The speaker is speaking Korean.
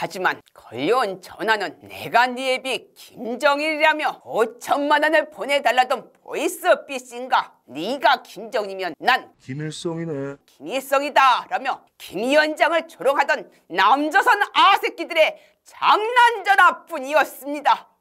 하지만 걸려온 전화는 내가 니에 비 김정일이라며 5천만 원을 보내달라던 보이스 피싱과 네가 김정이면 난 김일성이네 김일성이다 라며 김 위원장을 조롱하던 남조선 아새끼들의 장난전화뿐이었습니다